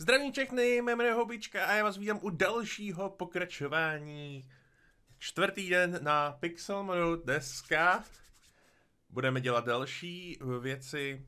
Zdravím všechny, mé jméno je Hobička a já vás vítám u dalšího pokračování. Čtvrtý den na Pixelmonu deska. Budeme dělat další věci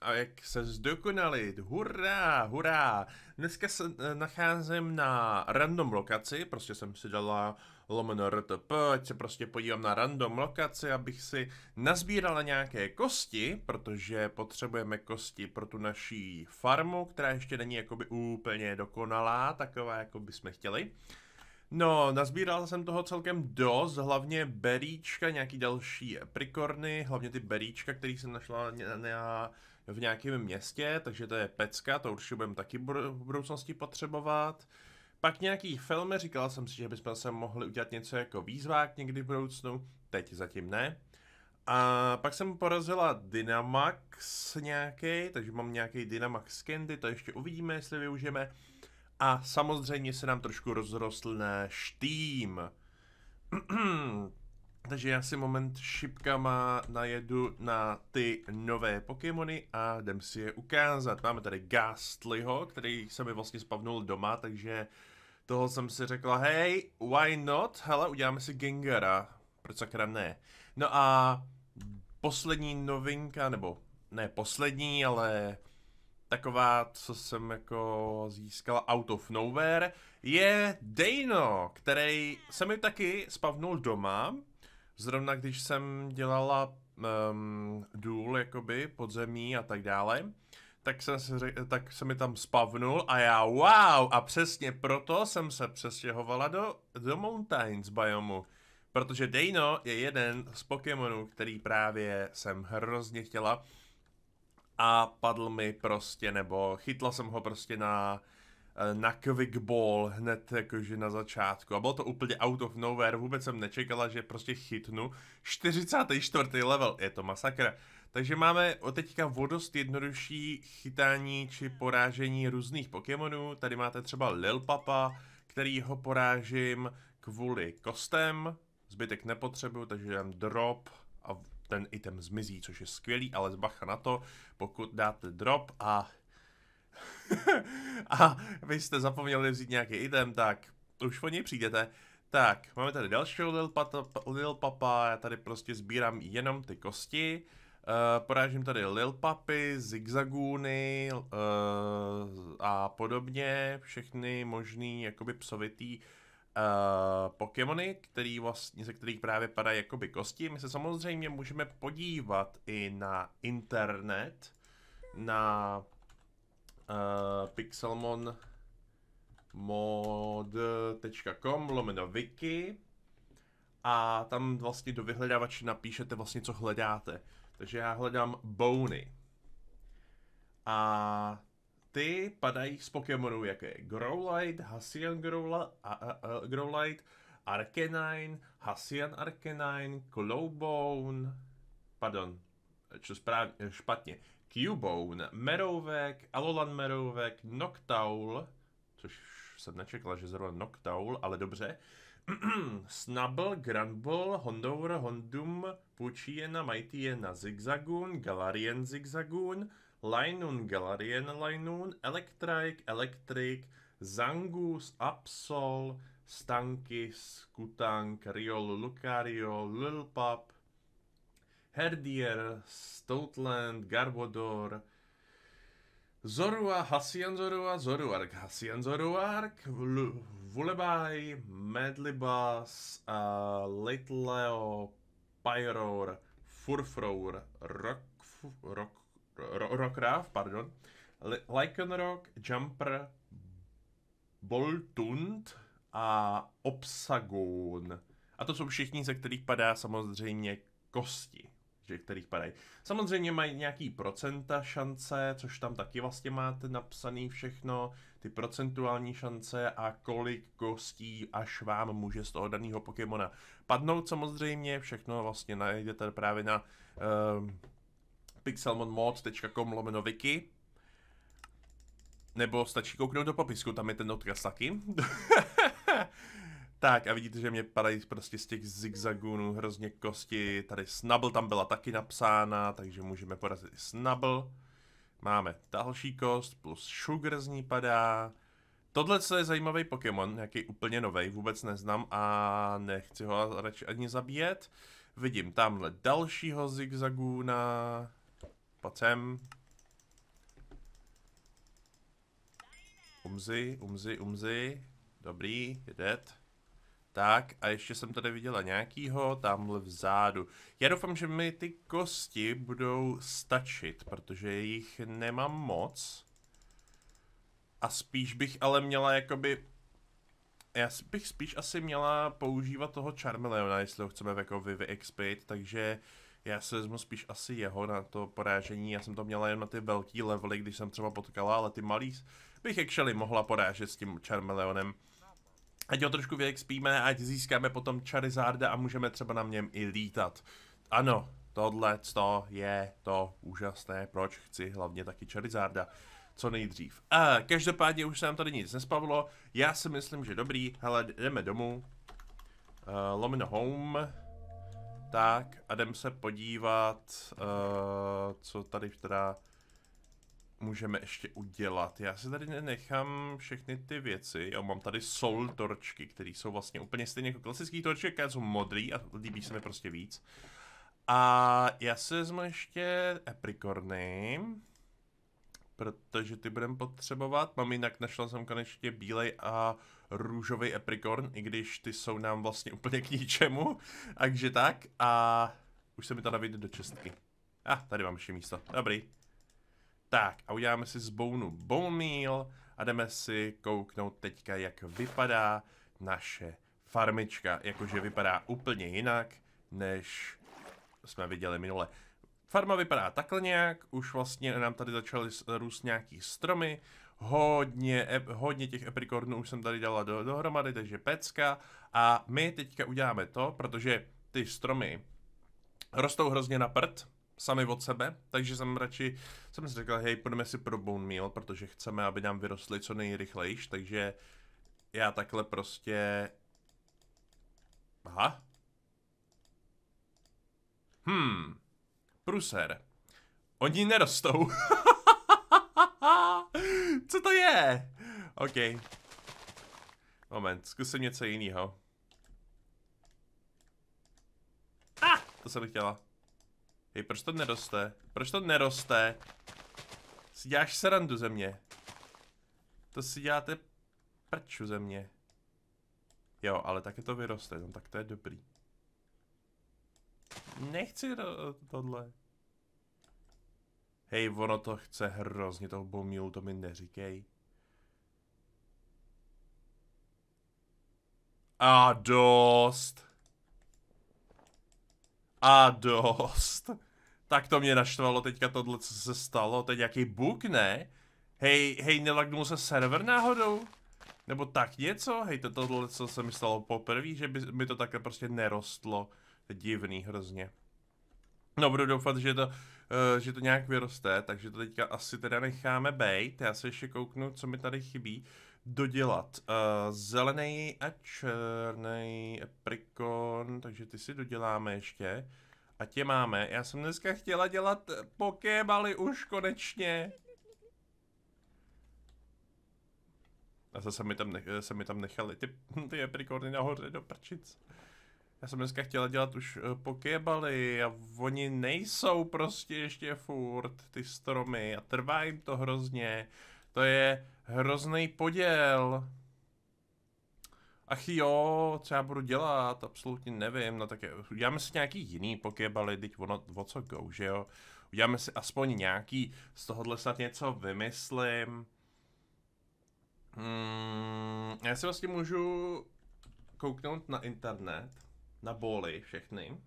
a jak se zdokonalit. Hurá, hurá. Dneska se eh, nacházím na random lokaci, prostě jsem si dala lomeno rtp, ať se prostě podívám na random lokaci, abych si nazbírala nějaké kosti, protože potřebujeme kosti pro tu naší farmu, která ještě není jakoby úplně dokonalá, taková jako bychom chtěli. No, nazbíral jsem toho celkem dost, hlavně beríčka, nějaký další prikorny, hlavně ty beríčka, který jsem našla na, na, v nějakém městě, takže to je pecka, to určitě budeme taky v budoucnosti potřebovat. Pak nějaký film, říkal jsem si, že bychom se mohli udělat něco jako výzvák někdy v budoucnu, teď zatím ne. A pak jsem porazila Dynamax nějaký, takže mám nějaký Dynamax Candy, to ještě uvidíme, jestli využijeme. A samozřejmě se nám trošku rozrostl náš tým. takže já si moment šipkama najedu na ty nové Pokémony a jdem si je ukázat. Máme tady Gastlyho, který se mi vlastně spavnul doma, takže uh, toho jsem si řekla, hej, why not, hele, uděláme si Gengara, proč sakra ne. No a poslední novinka, nebo ne poslední, ale taková, co jsem jako získala out of nowhere, je Dano, který se mi taky spavnul doma, zrovna když jsem dělala um, důl, jakoby, podzemí a tak dále tak jsem, se, řek, tak jsem mi tam spavnul a já wow a přesně proto jsem se přestěhovala do, do Mountains biomu. Protože Dino je jeden z Pokémonů, který právě jsem hrozně chtěla a padl mi prostě, nebo chytla jsem ho prostě na, na Quick Ball hned jakože na začátku a bylo to úplně out of nowhere, vůbec jsem nečekala, že prostě chytnu 44. level, je to masakra. Takže máme od teďka vodost jednodušší chytání či porážení různých Pokémonů. Tady máte třeba Lil Papa, který ho porážím kvůli kostem, zbytek nepotřebuju, takže dám drop a ten item zmizí, což je skvělý, ale zbacha na to, pokud dáte drop a a vy jste zapomněli vzít nějaký item, tak už po něj přijdete. Tak, máme tady dalšího Lil, Pata, Lil Papa, já tady prostě sbírám jenom ty kosti. Eh, porážím tady Lil Papy, uh, eh, a podobně, všechny možný jakoby psovitý uh, Pokémony, který vlastně, ze kterých právě padají jakoby kosti. My se samozřejmě můžeme podívat i na internet, na uh, pixelmonmod.com lomeno wiki a tam vlastně do vyhledávače napíšete vlastně, co hledáte. Takže já hledám bony. A ty padají z Pokémonů, jako je Growlite, Hasian Growlite, Arcanine, Hasian Arcanine, Clowbone, pardon, čo správně, eh, špatně, Cubone, Merovek, Alolan Merovek, Noctowl, což jsem nečekal, že zrovna Noctowl, ale dobře, uh, Snubble, Granbull, Hondour, Hondum, Pučiena, Mightyena, Zigzagoon, Galarian Zigzagoon, Lainun, Galarian Lainun, Electrike, Electric, Zangus, Absol, Stankis, Kutank, Riol, Lucario, Lilpup, Herdier, Stoutland, Garbodor, Zorua, Hasian Zorua, Zoruark, Hasian Zoruark, Vulebai, Medlibas, uh, Little Leo, Pyroar, Furfrour, Rock, Rock, Rock, Rockrav, pardon, Lycanroc, Jumper, Boltund a Obsagon. A to jsou všichni, ze kterých padá samozřejmě kosti, že kterých padají. Samozřejmě mají nějaký procenta šance, což tam taky vlastně máte napsaný všechno, ty procentuální šance a kolik kostí až vám může z toho daného Pokémona padnout samozřejmě, všechno vlastně najdete právě na uh, eh, pixelmonmod.com lomeno wiki, nebo stačí kouknout do popisku, tam je ten odkaz taky. tak a vidíte, že mě padají prostě z těch zigzagů hrozně kosti. Tady Snubble tam byla taky napsána, takže můžeme porazit i Snubble. Máme další kost, plus Sugar z ní padá. Tohle je zajímavý Pokémon, nějaký úplně nový, vůbec neznám a nechci ho radši ani zabíjet. Vidím tamhle dalšího zigzaguna. Pojď sem. Umzi, umzi, umzi. Dobrý, je dead. Tak a ještě jsem tady viděla nějakýho tamhle vzadu. Já doufám, že mi ty kosti budou stačit, protože jich nemám moc. A spíš bych ale měla jakoby... Já bych spíš asi měla používat toho Charmeleona, jestli ho chceme jako vy vyexpit, takže já se vezmu spíš asi jeho na to porážení. Já jsem to měla jen na ty velký levely, když jsem třeba potkala, ale ty malý bych actually mohla porážet s tím Charmeleonem ať ho trošku vyexpíme, ať získáme potom Charizarda a můžeme třeba na něm i lítat. Ano, tohle to je to úžasné, proč chci hlavně taky Charizarda co nejdřív. A každopádně už se nám tady nic nespavilo, já si myslím, že dobrý, hele, jdeme domů, uh, lomeno home, tak a jdem se podívat, uh, co tady teda můžeme ještě udělat. Já si tady nechám všechny ty věci. Jo, mám tady sol torčky, které jsou vlastně úplně stejně jako klasický torčky, které jsou modrý a líbí se mi prostě víc. A já si vezmu ještě eprikorny, protože ty budem potřebovat. Mám jinak, našel jsem konečně bílej a růžový aprikorn, i když ty jsou nám vlastně úplně k ničemu. Takže tak a už se mi to navíde do čestky. A ah, tady mám ještě místo. Dobrý. Tak a uděláme si z bounu bone meal a jdeme si kouknout teďka, jak vypadá naše farmička. Jakože vypadá úplně jinak, než jsme viděli minule. Farma vypadá takhle nějak, už vlastně nám tady začaly růst nějaký stromy, hodně, hodně těch eprikornů už jsem tady dala do, dohromady, takže pecka a my teďka uděláme to, protože ty stromy rostou hrozně na prd, sami od sebe, takže jsem radši, jsem si řekl, hej, půjdeme si pro bone meal, protože chceme, aby nám vyrostly co nejrychlejš, takže já takhle prostě... Aha. Hmm. Pruser. Oni nerostou. co to je? OK. Moment, zkusím něco jiného. Ah, to jsem chtěla. Hej, proč to neroste? Proč to neroste? Si děláš serandu ze mě. To si děláte prču ze mě. Jo, ale taky to vyroste, no tak to je dobrý. Nechci to, tohle. Hej, ono to chce hrozně toho bomilu, to mi neříkej. A dost. A dost. Tak to mě naštvalo teďka tohle, co se stalo. Teď jaký bug, ne? Hej, hej, nelagnul se server náhodou? Nebo tak něco? Hej, to tohle, co se mi stalo poprvé, že by mi to takhle prostě nerostlo. To je divný hrozně. No, budu doufat, že to, uh, že to nějak vyroste, takže to teďka asi teda necháme bejt. Já se ještě kouknu, co mi tady chybí dodělat. Uh, zelený a černý aprikon, takže ty si doděláme ještě. A tě máme. Já jsem dneska chtěla dělat pokébaly už konečně. A zase mi tam, nech, se mi tam nechali ty, ty aprikorny nahoře do prčic. Já jsem dneska chtěla dělat už eh, pokébaly a oni nejsou prostě ještě furt ty stromy a trvá jim to hrozně. To je hrozný poděl. Ach jo, co já budu dělat, absolutně nevím, no tak uděláme si nějaký jiný pokebaly, teď ono, o co go, že jo. Uděláme si aspoň nějaký, z tohohle snad něco vymyslím. Hmm, já si vlastně můžu kouknout na internet, na boli všechny,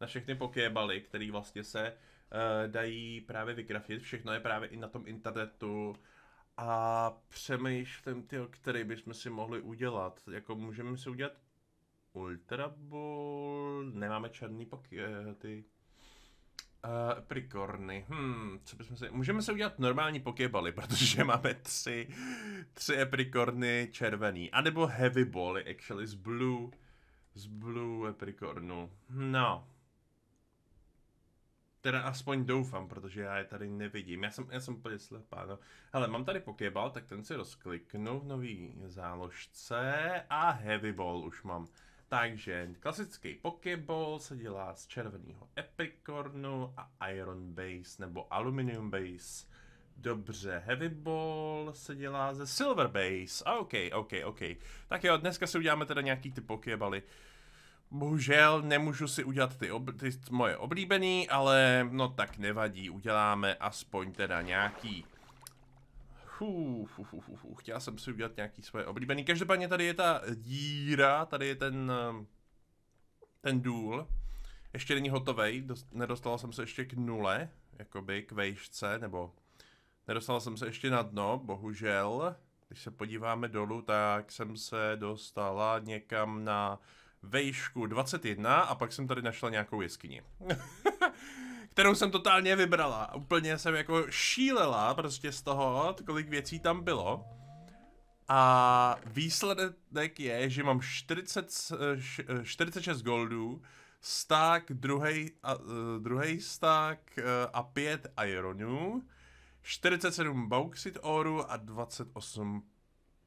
na všechny pokébaly, které vlastně se uh, dají právě vygrafit, všechno je právě i na tom internetu a přemýšlím, tyjo, který bychom si mohli udělat. Jako můžeme si udělat Ultra Bull, nemáme černý pok... Eh, ty... Uh, prikorny. Hmm, co bychom si... Můžeme se udělat normální pokebaly, protože máme tři, tři eprikorny červený. A nebo heavy bally, actually, z blue, z blue eprikornu. No, Teda aspoň doufám, protože já je tady nevidím. Já jsem, já jsem úplně slepá, no. Hele, mám tady pokebal, tak ten si rozkliknu v nový záložce a heavy ball už mám. Takže klasický pokeball se dělá z červeného epicornu a iron base nebo aluminium base. Dobře, Heavy Ball se dělá ze Silver Base. OK, OK, OK. Tak jo, dneska si uděláme teda nějaký ty pokebaly. Uh, Bohužel nemůžu si udělat ty, ob, ty moje oblíbený, ale no tak nevadí, uděláme aspoň teda nějaký. Hů, hů, hů, hů, hů. Chtěl jsem si udělat nějaký svoje oblíbený. Každopádně tady je ta díra, tady je ten, ten důl. Ještě není hotovej, dost, nedostal jsem se ještě k nule, jakoby k vejšce, nebo nedostal jsem se ještě na dno, bohužel. Když se podíváme dolů, tak jsem se dostala někam na vejšku 21 a pak jsem tady našla nějakou jeskyni. kterou jsem totálně vybrala. Úplně jsem jako šílela prostě z toho, kolik věcí tam bylo. A výsledek je, že mám 40, 46 goldů, stack druhý, druhý uh, a 5 eh, eh, ironů, 47 bauxit oru a 28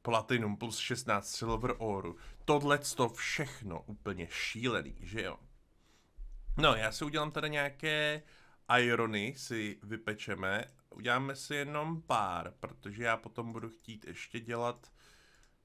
Platinum plus 16 Silver Oru. Tohle to všechno úplně šílený, že jo? No, já si udělám tady nějaké irony, si vypečeme. Uděláme si jenom pár, protože já potom budu chtít ještě dělat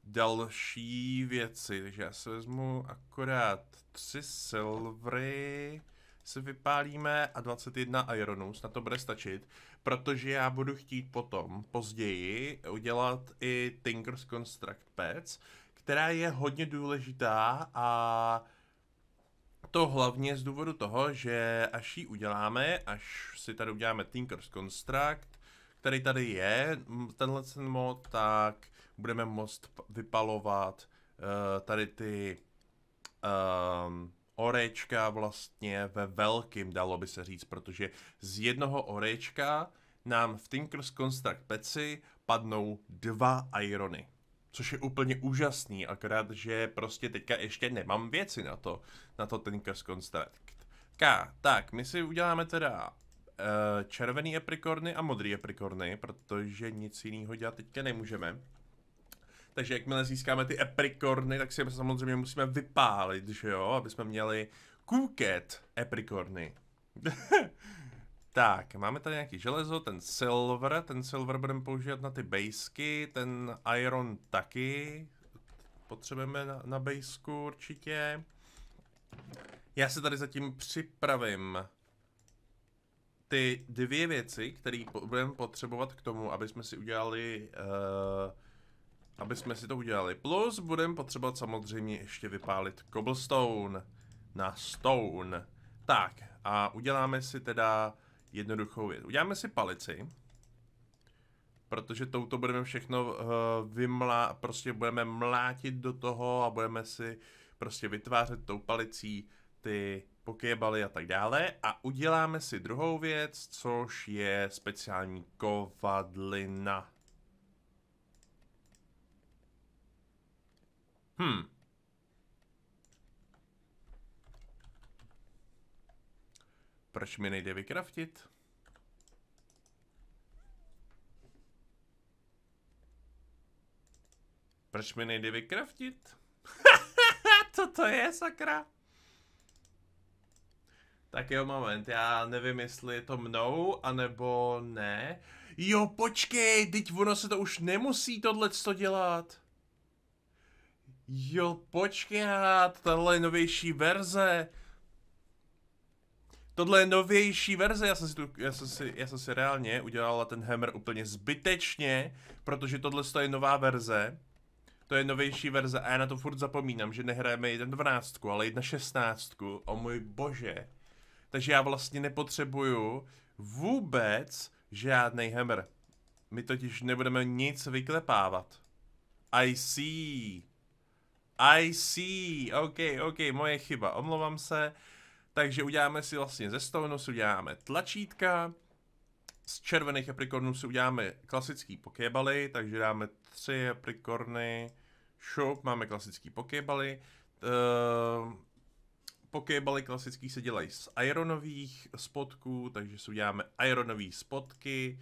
další věci. Takže já si vezmu akorát tři silvery, si vypálíme a 21 ironů, snad to bude stačit protože já budu chtít potom, později, udělat i Tinker's Construct Pets, která je hodně důležitá a to hlavně z důvodu toho, že až ji uděláme, až si tady uděláme Tinker's Construct, který tady je, tenhle ten mod, tak budeme moct vypalovat uh, tady ty um, orečka vlastně ve velkým, dalo by se říct, protože z jednoho orečka nám v Tinker's Construct Peci padnou dva irony. Což je úplně úžasný, akorát, že prostě teďka ještě nemám věci na to, na to Tinker's Construct. K, tak, my si uděláme teda eh, červený aprikorny a modrý aprikorny, protože nic jiného dělat teďka nemůžeme. Takže jakmile získáme ty eprikorny, tak si je samozřejmě musíme vypálit, že jo, aby jsme měli kůket eprikorny. tak, máme tady nějaký železo, ten silver, ten silver budeme používat na ty basky, ten iron taky potřebujeme na, na bejsku určitě. Já se tady zatím připravím ty dvě věci, které budeme potřebovat k tomu, aby jsme si udělali uh, aby jsme si to udělali. Plus budeme potřebovat samozřejmě ještě vypálit cobblestone na stone. Tak a uděláme si teda jednoduchou věc. Uděláme si palici, protože touto budeme všechno uh, eh, vymlá, prostě budeme mlátit do toho a budeme si prostě vytvářet tou palicí ty pokébaly a tak dále. A uděláme si druhou věc, což je speciální kovadlina. Hmm. Proč mi nejde vykraftit? Proč mi nejde vykraftit? Co to je, sakra? Tak jo, moment, já nevím, jestli je to mnou, anebo ne. Jo, počkej, teď ono se to už nemusí tohleto dělat. Jo, počkej, tohle je novější verze. Tohle je novější verze, já jsem si, tu, já jsem si, já jsem si reálně udělala ten hammer úplně zbytečně, protože tohle je nová verze. To je novější verze a já na to furt zapomínám, že nehrajeme 1.12, ale 1.16, o můj bože. Takže já vlastně nepotřebuju vůbec žádný hammer. My totiž nebudeme nic vyklepávat. I see. I see, ok, ok, moje chyba, omlouvám se. Takže uděláme si vlastně ze stovnu si uděláme tlačítka, z červených aprikornů si uděláme klasický pokébaly, takže dáme tři aprikorny, šup, máme klasický pokébaly. Uh, pokébaly klasický se dělají z ironových spotků, takže si uděláme ironové spotky.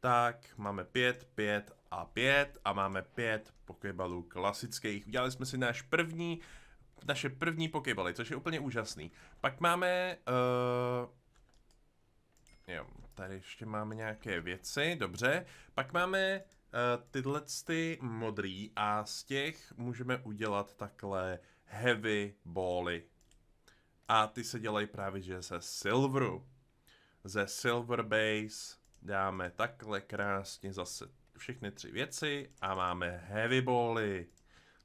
Tak, máme pět, pět a pět a máme pět pokebalů klasických. Udělali jsme si náš první, naše první pokebaly, což je úplně úžasný. Pak máme, uh, jo, tady ještě máme nějaké věci, dobře. Pak máme uh, tyhle ty modrý a z těch můžeme udělat takhle heavy bally. A ty se dělají právě, že ze silveru. Ze silver base dáme takhle krásně zase všechny tři věci a máme heavy bally.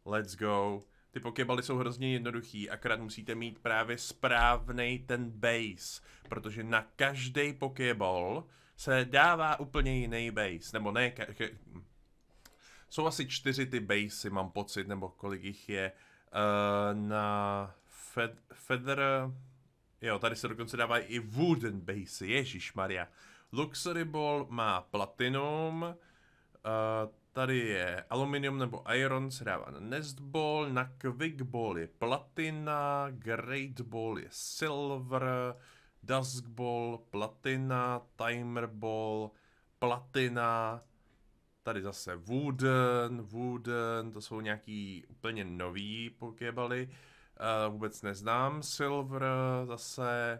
Let's go. Ty pokebaly jsou hrozně jednoduchý, akorát musíte mít právě správný ten base, protože na každý pokeball se dává úplně jiný base, nebo ne, jsou asi čtyři ty basey, mám pocit, nebo kolik jich je, uh, na fed, Feather, jo, tady se dokonce dávají i Wooden base. Ježíš Maria. Luxury Ball má Platinum, Uh, tady je aluminium nebo iron se dává na nest ball, na quick ball je platina, great ball je silver, dusk ball, platina, timer ball, platina, tady zase wooden, wooden, to jsou nějaký úplně nový pokebaly, uh, vůbec neznám, silver zase,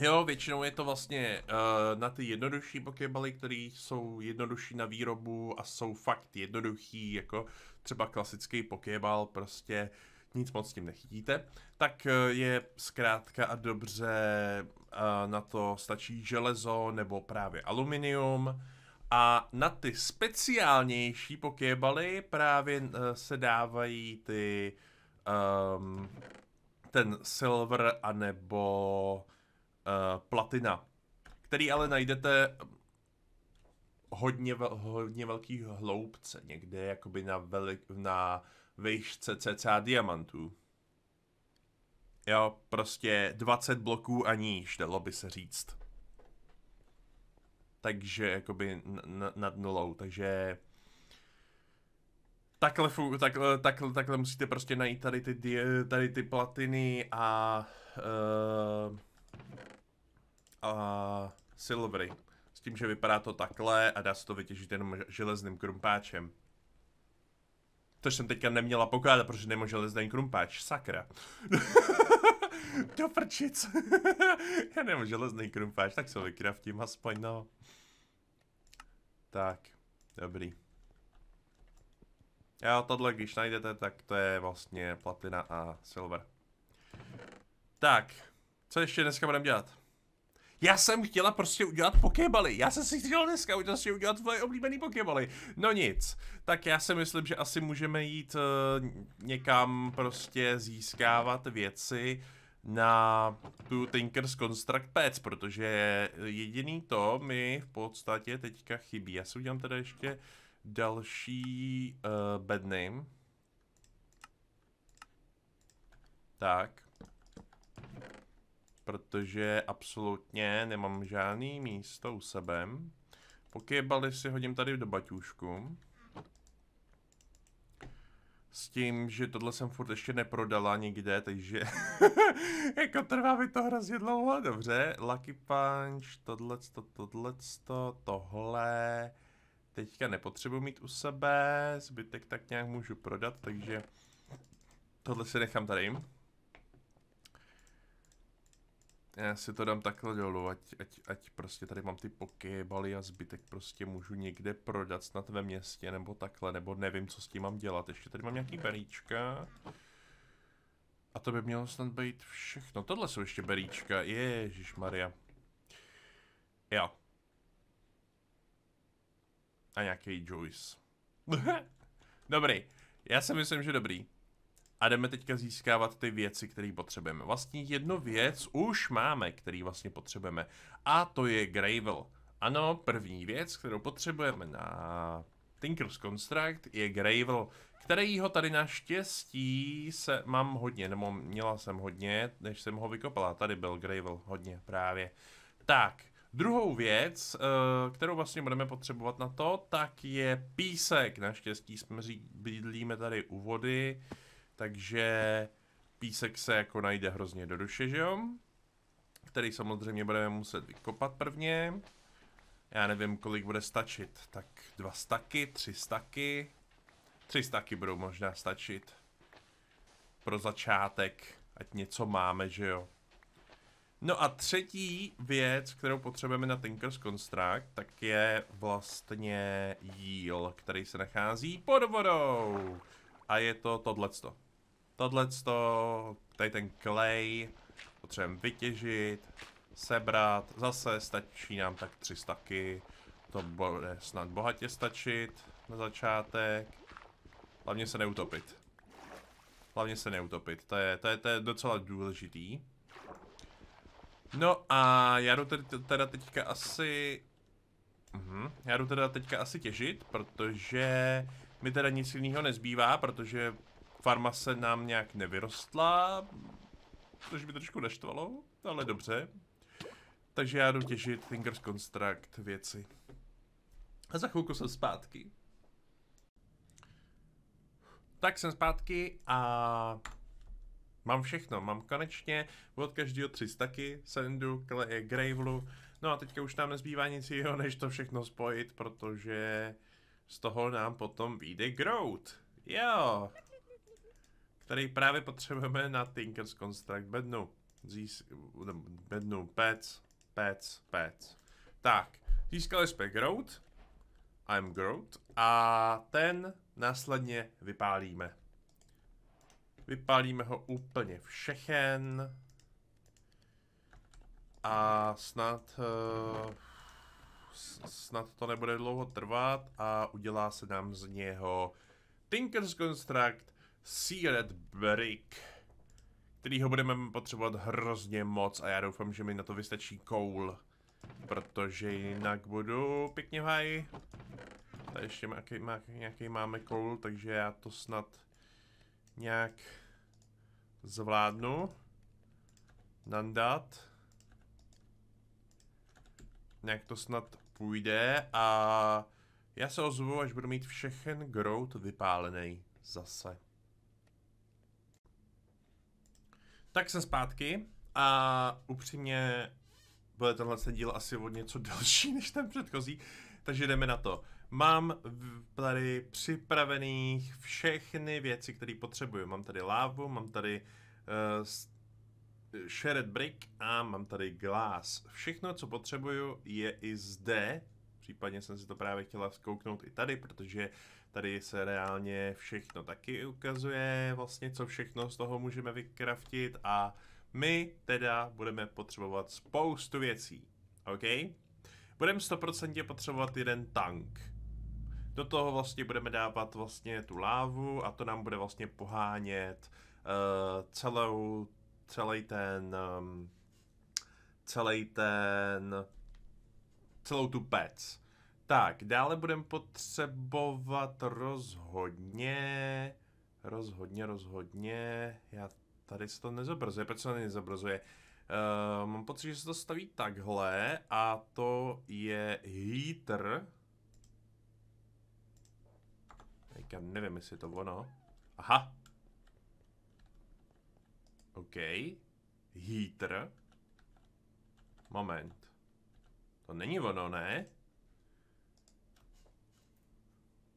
Jo, většinou je to vlastně uh, na ty jednodušší pokebaly, které jsou jednodušší na výrobu a jsou fakt jednoduchý, jako třeba klasický pokebal, prostě nic moc s tím nechytíte, tak eh, je zkrátka a dobře uh, na to stačí železo nebo právě aluminium. A na ty speciálnější pokébaly právě uh, se dávají ty um, ten silver anebo Eh, platina, který ale najdete hodně, vel, hodně velký hloubce, někde jakoby na, velik, na výšce cca diamantů. Jo, prostě 20 bloků a níž, dalo by se říct. Takže jakoby nad nulou, takže takhle, takhle, takhle, takhle musíte prostě najít tady ty, tady ty platiny a eh, uh, silvery. S tím, že vypadá to takhle a dá se to vytěžit jenom železným krumpáčem. Což jsem teďka neměla pokládat, protože nemám železný krumpáč. Sakra. Do prčic. Já nemám železný krumpáč, tak se vykraftím aspoň, no. Tak, dobrý. Jo, tohle když najdete, tak to je vlastně platina a silver. Tak, co ještě dneska budeme dělat? Já jsem chtěla prostě udělat pokebaly. Já jsem si chtěla dneska udělat, prostě si udělat tvoje oblíbený pokebaly. No nic. Tak já si myslím, že asi můžeme jít uh, někam prostě získávat věci na tu Tinker's Construct Pets, protože jediný to mi v podstatě teďka chybí. Já si udělám teda ještě další uh, bed Tak protože absolutně nemám žádný místo u sebe. Pokébali si hodím tady do baťůšku. S tím, že tohle jsem furt ještě neprodala nikde, takže jako trvá mi to hrozně dlouho, dobře. Lucky Punch, tohleto, tohleto, tohle. Teďka nepotřebuji mít u sebe, zbytek tak nějak můžu prodat, takže tohle si nechám tady já si to dám takhle dolů, ať, ať, ať prostě tady mám ty pokébaly a zbytek prostě můžu někde prodat, snad ve městě nebo takhle, nebo nevím, co s tím mám dělat. Ještě tady mám nějaký beríčka. A to by mělo snad být všechno. Tohle jsou ještě beríčka, Ježíš Maria. Jo. A nějaký Joyce. dobrý. Já si myslím, že dobrý a jdeme teďka získávat ty věci, které potřebujeme. Vlastně jednu věc už máme, který vlastně potřebujeme a to je Gravel. Ano, první věc, kterou potřebujeme na Tinker's Construct je Gravel, kterýho tady naštěstí se mám hodně, nebo měla jsem hodně, než jsem ho vykopala. Tady byl Gravel hodně právě. Tak, druhou věc, eh, kterou vlastně budeme potřebovat na to, tak je písek. Naštěstí jsme bydlíme tady u vody. Takže písek se jako najde hrozně do duše, že jo? Který samozřejmě budeme muset vykopat prvně. Já nevím, kolik bude stačit. Tak dva staky, tři staky. Tři staky budou možná stačit. Pro začátek, ať něco máme, že jo? No a třetí věc, kterou potřebujeme na Tinker's Construct, tak je vlastně jíl, který se nachází pod vodou. A je to tohleto. Tohle to, tady ten klej, potřebujeme vytěžit, sebrat, zase stačí nám tak tři staky, to bude snad bohatě stačit na začátek. Hlavně se neutopit. Hlavně se neutopit, to je, to je, to je docela důležitý. No a já jdu tedy, teda teďka asi... Mhm. Já jdu teda teďka asi těžit, protože mi teda nic jiného nezbývá, protože farma se nám nějak nevyrostla, což by trošku naštvalo, ale dobře. Takže já jdu těžit Fingers Construct věci. A za chvilku jsem zpátky. Tak jsem zpátky a mám všechno. Mám konečně od každého tři staky, sendu, gravelu. No a teďka už tam nezbývá nic jiného, než to všechno spojit, protože z toho nám potom vyjde growth. Jo který právě potřebujeme na Tinker's Construct bednu. Zís, bednu pets, pets, pets. Tak, získali jsme Groot, I'm Groot, a ten následně vypálíme. Vypálíme ho úplně všechen. A snad... Uh, snad to nebude dlouho trvat a udělá se nám z něho Tinker's Construct Sealed Brick, který ho budeme potřebovat hrozně moc a já doufám, že mi na to vystačí koul, protože jinak budu pěkně v haji. Tady ještě nějaký, nějaký máme koul, takže já to snad nějak zvládnu nandat. Nějak to snad půjde a já se ozvu, až budu mít všechen grout vypálený zase. Tak jsem zpátky a upřímně bude tenhle díl asi o něco delší než ten předchozí, takže jdeme na to. Mám tady připravených všechny věci, které potřebuju. Mám tady lávu, mám tady uh, eh, shared brick a mám tady glass. Všechno, co potřebuju, je i zde. Případně jsem si to právě chtěla zkouknout i tady, protože Tady se reálně všechno taky ukazuje, vlastně co všechno z toho můžeme vykraftit a my teda budeme potřebovat spoustu věcí, OK? Budeme 100% potřebovat jeden tank. Do toho vlastně budeme dávat vlastně tu lávu a to nám bude vlastně pohánět uh, celou, celý ten, um, ehm, celý ten, celou tu pec. Tak, dále budeme potřebovat rozhodně, rozhodně, rozhodně, já tady se to nezobrazuje, proč se to nezobrazuje? Uh, mám pocit, že se to staví takhle a to je heater. Já nevím, jestli je to ono. Aha. OK. Heater. Moment. To není ono, ne?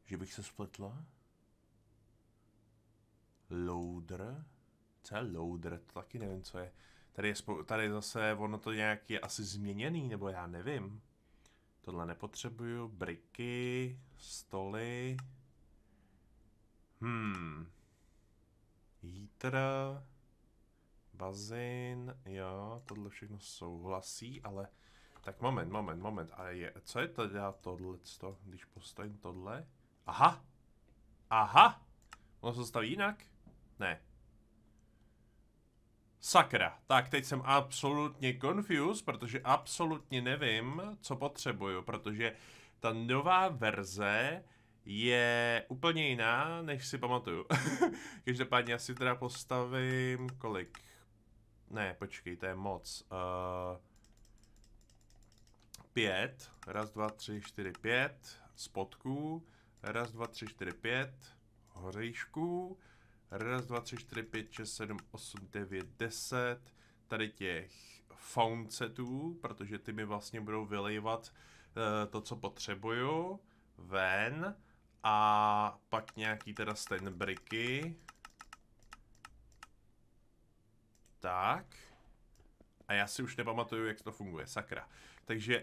že bych se spletla? Loader? Co je loader? To taky nevím, co je. Tady, je spou- tady zase ono to nějak je asi změněný, nebo já nevím. Tohle nepotřebuju. Briky, stoly. Hmm. Heater. Bazin. Jo, tohle všechno souhlasí, ale... Tak moment, moment, moment. A je, co je teda tohle, když postavím tohle? Aha. Aha. Ono se staví jinak? Ne. Sakra. Tak teď jsem absolutně confused, protože absolutně nevím, co potřebuju, protože ta nová verze je úplně jiná, než si pamatuju. Každopádně asi teda postavím kolik? Ne, počkej, to je moc. Uh, pět. Raz, dva, tři, čtyři, pět spotků. Raz, dva, tři, čtyři, pět. Hořejšků. Raz, dva, tři, čtyři, pět, šest, sedm, osm, devět, deset. Tady těch fauncetů, protože ty mi vlastně budou vylejvat uh, to, co potřebuju ven a pak nějaký teda stenbriky. Tak. A já si už nepamatuju, jak to funguje. Sakra. Takže,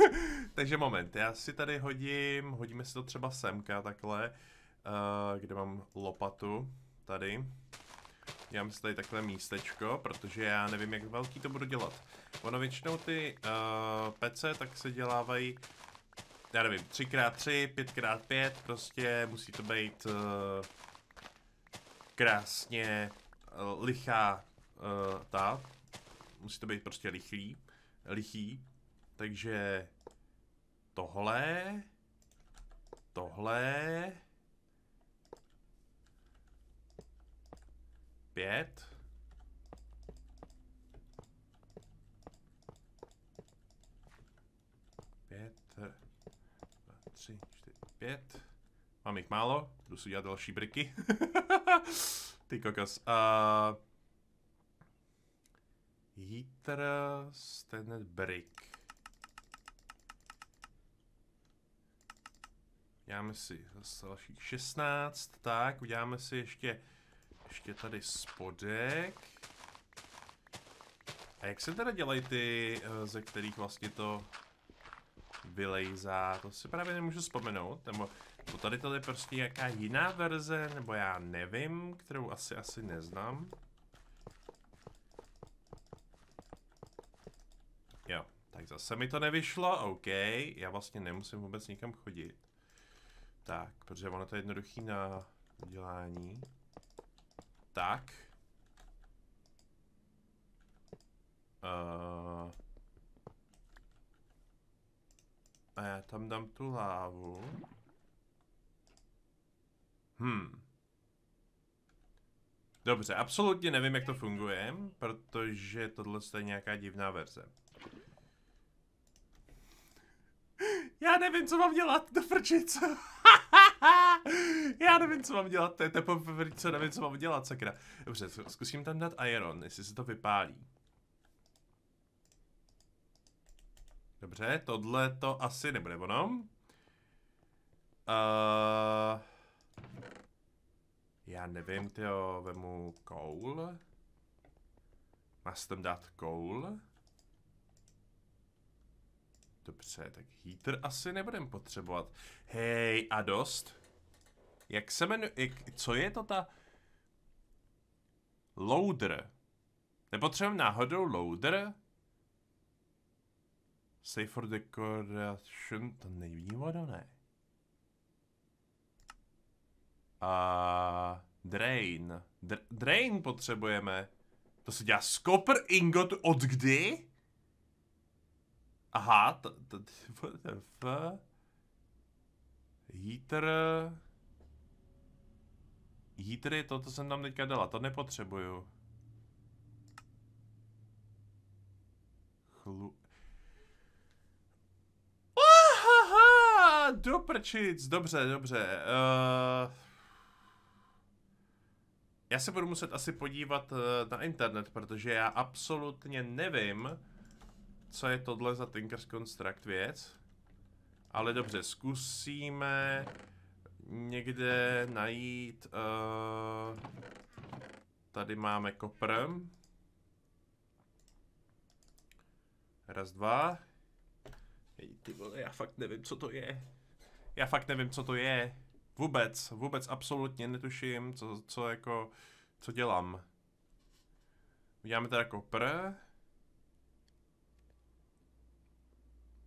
takže moment, já si tady hodím, hodíme si to třeba semka takhle, uh, kde mám lopatu, tady. Dělám si tady takhle místečko, protože já nevím, jak velký to budu dělat. Ono většinou ty uh, eh, pece tak se dělávají, já nevím, 3x3, 5x5, prostě musí to být uh, krásně uh, lichá uh, ta, musí to být prostě lichý, lichý takže tohle, tohle, pět, pět, tři, čtyři, pět, mám jich málo, jdu si udělat další briky, ty kokos, uh, Heater Standard Brick. Uděláme si zase další 16. Tak, uděláme si ještě, ještě tady spodek. A jak se teda dělají ty, eh, ze kterých vlastně to vylejzá, to si právě nemůžu vzpomenout, nebo to tady tady je prostě nějaká jiná verze, nebo já nevím, kterou asi asi neznám. Jo, tak zase mi to nevyšlo, OK, já vlastně nemusím vůbec nikam chodit. Tak, protože ono to je jednoduchý na udělání. Tak. Uh, a já tam dám tu lávu. Hmm. Dobře, absolutně nevím, jak to funguje, protože tohle je nějaká divná verze. Já nevím, co mám dělat, do frčice. Já nevím, co mám dělat, to je to co nevím, co mám dělat, sakra. Dobře, zkusím tam dát iron, jestli se to vypálí. Dobře, tohle to asi nebude ono. Uh, eh, já nevím, jo, vemu coal. Má se tam dát coal. Dobře, tak heater asi nebudem potřebovat. Hej, a dost. Jak se jmenuje, jak, co je to ta... Loader. Nepotřebujeme náhodou loader? Save for decoration, to není voda, ne? A drain. Dr drain potřebujeme. To se dělá z copper ingotu od kdy? Aha, to, to, to je F. Heater. Heater je to, co jsem tam teďka dala, to nepotřebuju. Chlu... Ahaha, do prčic, dobře, dobře. Uh... Já se budu muset asi podívat eh, na internet, protože já absolutně nevím, co je tohle za Tinker's Construct věc. Ale dobře, zkusíme někde najít... Uh, tady máme koprem. Raz, dva. Hej, ty vole, já fakt nevím, co to je. Já fakt nevím, co to je. Vůbec, vůbec absolutně netuším, co, co jako, co dělám. Uděláme teda kopr.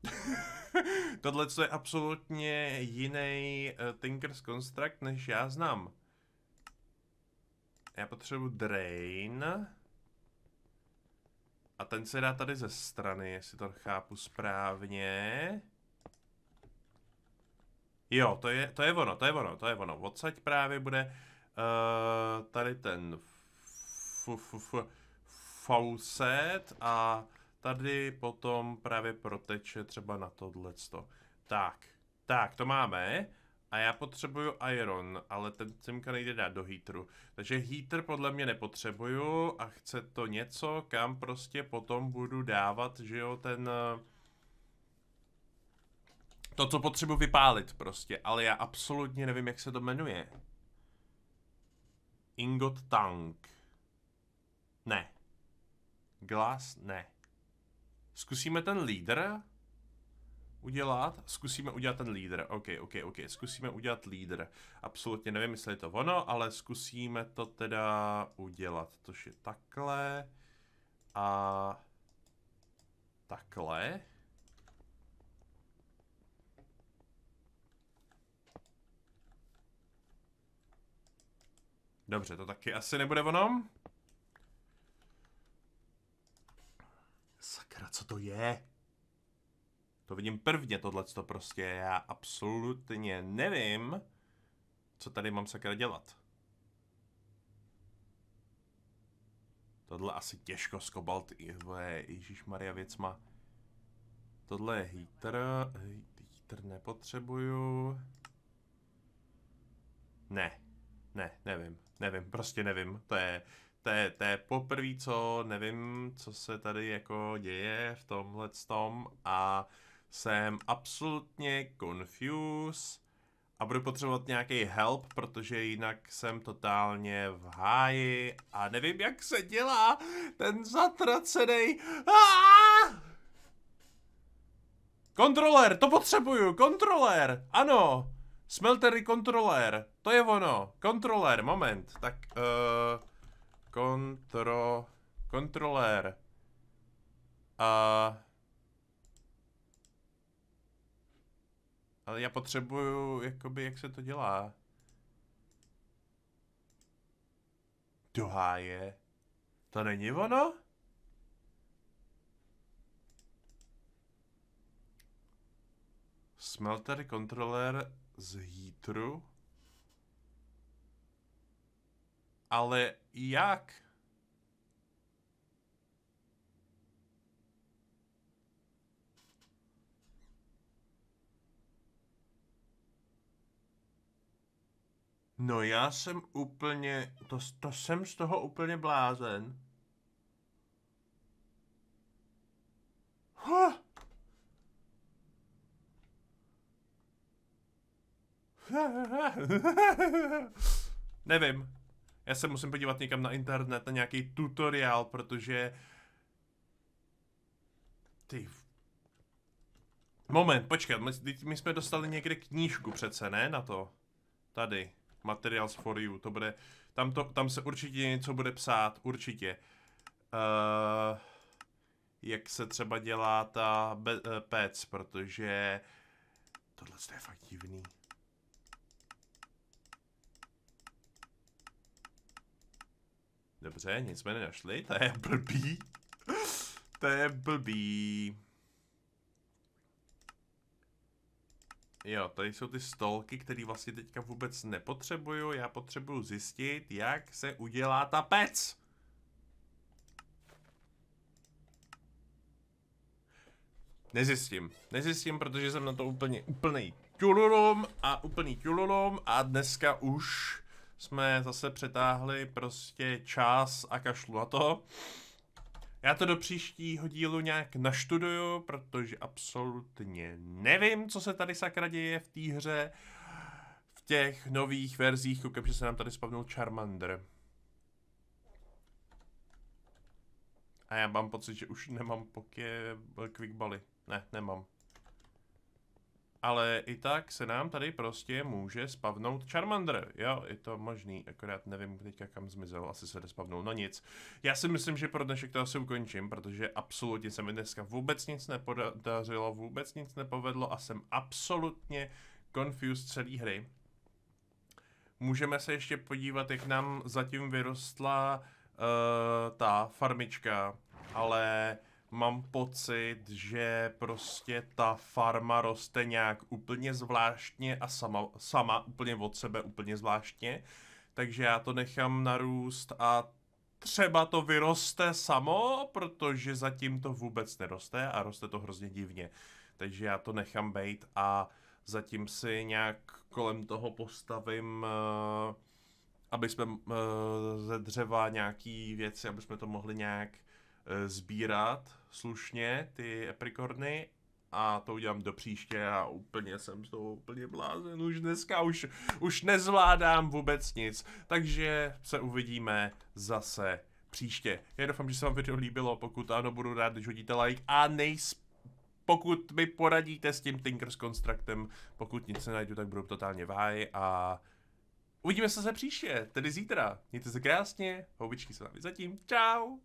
Tohle je absolutně jiný uh, Tinkers Construct, než já znám. Já potřebuji Drain. A ten se dá tady ze strany, jestli to chápu správně. Jo, to je, to je ono, to je ono, to je ono. Odsaď právě bude uh, tady ten f, f, f, faucet a tady potom právě proteče třeba na tohleto. Tak, tak, to máme. A já potřebuju iron, ale ten simka nejde dát do heateru. Takže heater podle mě nepotřebuju a chce to něco, kam prostě potom budu dávat, že jo, ten... Eh, to, co potřebuji vypálit prostě, ale já absolutně nevím, jak se to jmenuje. Ingot tank. Ne. Glass? Ne. Zkusíme ten lídr udělat. Zkusíme udělat ten lídr. OK, OK, OK. Zkusíme udělat lídr. Absolutně nevím, jestli je to ono, ale zkusíme to teda udělat. Tož je takhle. A takhle. Dobře, to taky asi nebude ono. Sakra, co to je? To vidím prvně to prostě. Já absolutně nevím, co tady mám sakra dělat. Tohle asi těžko z kobalt, Ježíš Maria věcma. Tohle je heater, heater nepotřebuju. Ne, ne, nevím, nevím, prostě nevím, to je, to je, to je poprvé, co nevím, co se tady jako děje v tomhle tom a jsem absolutně confused a budu potřebovat nějaký help, protože jinak jsem totálně v háji a nevím, jak se dělá ten zatracený. Kontroler, to potřebuju, kontroler, ano, smeltery kontroler, to je ono, kontroler, moment, tak, uh... Kontro... Kontrolér. A... Ale já potřebuju, jakoby, jak se to dělá. Doháje. To není ono? Smelter kontroler z Heatru. Ale jak? No já jsem úplně, to, to jsem z toho úplně blázen. Huh. Nevím. Já se musím podívat někam na internet, na nějaký tutoriál, protože... Ty... Moment, počkat, my, my jsme dostali někde knížku přece, ne? Na to. Tady. Materials for you, to bude... Tam, to, tam se určitě něco bude psát, určitě. Uh, jak se třeba dělá ta uh, pec, protože... Tohle je fakt divný. Dobře, nic jsme nenašli, to je blbý. to je blbý. Jo, tady jsou ty stolky, které vlastně teďka vůbec nepotřebuju. Já potřebuju zjistit, jak se udělá ta pec. Nezjistím. Nezjistím, protože jsem na to úplně úplný tululum a úplný tululum a dneska už jsme zase přetáhli prostě čas a kašlu na to. Já to do příštího dílu nějak naštuduju, protože absolutně nevím, co se tady sakra děje v té hře. V těch nových verzích, koukám, že se nám tady spavnul Charmander. A já mám pocit, že už nemám poké quickbally. Ne, nemám ale i tak se nám tady prostě může spavnout Charmander. Jo, je to možný, akorát nevím teďka kam zmizel, asi se nespavnul, no nic. Já si myslím, že pro dnešek to asi ukončím, protože absolutně se mi dneska vůbec nic nepodařilo, vůbec nic nepovedlo a jsem absolutně confused celý hry. Můžeme se ještě podívat, jak nám zatím vyrostla uh, ta farmička, ale mám pocit, že prostě ta farma roste nějak úplně zvláštně a sama, sama úplně od sebe úplně zvláštně. Takže já to nechám narůst a třeba to vyroste samo, protože zatím to vůbec neroste a roste to hrozně divně. Takže já to nechám bejt a zatím si nějak kolem toho postavím, eh, aby jsme eh, ze dřeva nějaký věci, aby jsme to mohli nějak eh, sbírat, slušně ty eprikorny a to udělám do příště a úplně jsem z toho úplně blázen. Už dneska už, už nezvládám vůbec nic. Takže se uvidíme zase příště. Já doufám, že se vám video líbilo, pokud ano, budu rád, když hodíte like a nejspíš pokud mi poradíte s tím Tinkers Constructem, pokud nic nenajdu, tak budu totálně váj a uvidíme se zase příště, tedy zítra. Mějte se krásně, houbičky se vám zatím, čau!